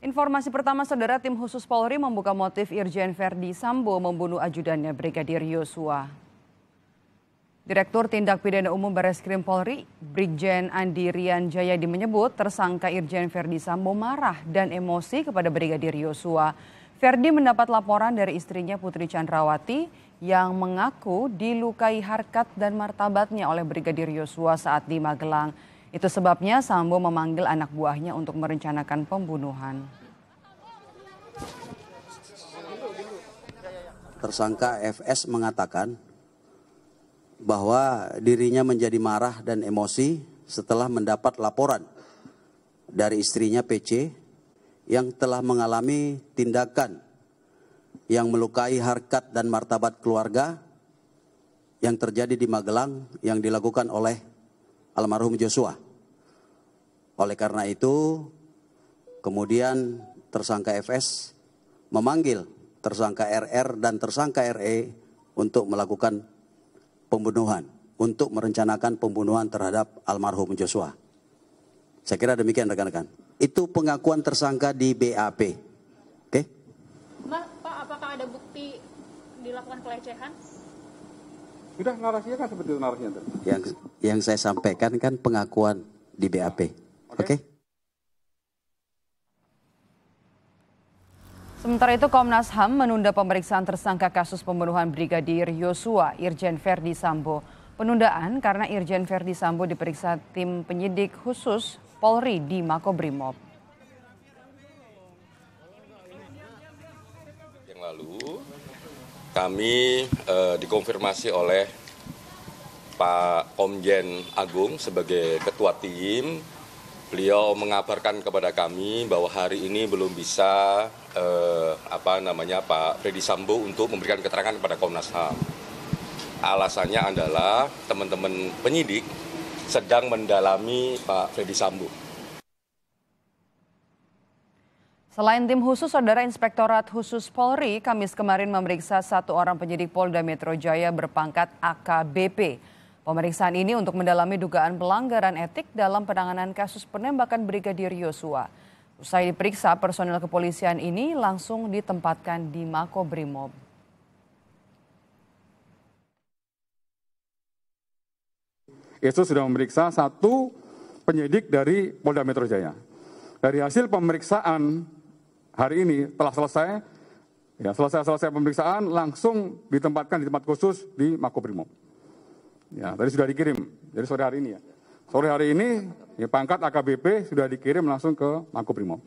Informasi pertama, Saudara Tim Khusus Polri membuka motif Irjen Verdi Sambo membunuh ajudannya Brigadir Yosua. Direktur Tindak Pidana Umum Bareskrim Polri, Brigjen Andi Rian Jayadi menyebut tersangka Irjen Verdi Sambo marah dan emosi kepada Brigadir Yosua. Verdi mendapat laporan dari istrinya Putri Chandrawati yang mengaku dilukai harkat dan martabatnya oleh Brigadir Yosua saat di Magelang. Itu sebabnya Sambo memanggil anak buahnya untuk merencanakan pembunuhan. Tersangka FS mengatakan bahwa dirinya menjadi marah dan emosi setelah mendapat laporan dari istrinya PC yang telah mengalami tindakan yang melukai harkat dan martabat keluarga yang terjadi di Magelang yang dilakukan oleh almarhum Joshua. Oleh karena itu, kemudian tersangka FS memanggil tersangka RR dan tersangka RE untuk melakukan pembunuhan, untuk merencanakan pembunuhan terhadap almarhum Joshua. Saya kira demikian rekan-rekan. Itu pengakuan tersangka di BAP. Oke? Okay? Pak, apakah ada bukti dilakukan pelecehan? Sudah narasinya kan seperti itu narasinya. Yang yang saya sampaikan kan pengakuan di BAP. Oke. Okay? Okay? Sementara itu Komnas HAM menunda pemeriksaan tersangka kasus pembunuhan Brigadir Yosua Irjen Verdi Sambo. Penundaan karena Irjen Verdi Sambo diperiksa tim penyidik khusus Polri di Makobrimob. Yang lalu kami eh, dikonfirmasi oleh Pak Komjen Agung sebagai ketua tim. Beliau mengabarkan kepada kami bahwa hari ini belum bisa eh, apa namanya Pak Freddy Sambo untuk memberikan keterangan kepada Komnas HAM. Alasannya adalah teman-teman penyidik sedang mendalami Pak Freddy Sambo. Selain tim khusus, Saudara Inspektorat Khusus Polri Kamis kemarin memeriksa satu orang penyidik Polda Metro Jaya berpangkat AKBP. Pemeriksaan ini untuk mendalami dugaan pelanggaran etik dalam penanganan kasus penembakan Brigadir Yosua. Usai diperiksa, personel kepolisian ini langsung ditempatkan di Mako Brimob. Yesus sudah memeriksa satu penyidik dari Polda Metro Jaya. Dari hasil pemeriksaan hari ini telah selesai. Ya, selesai-selesai pemeriksaan langsung ditempatkan di tempat khusus di Makobrimob. Ya, tadi sudah dikirim. Jadi sore hari ini ya. Sore hari ini ya, pangkat AKBP sudah dikirim langsung ke Makobrimob.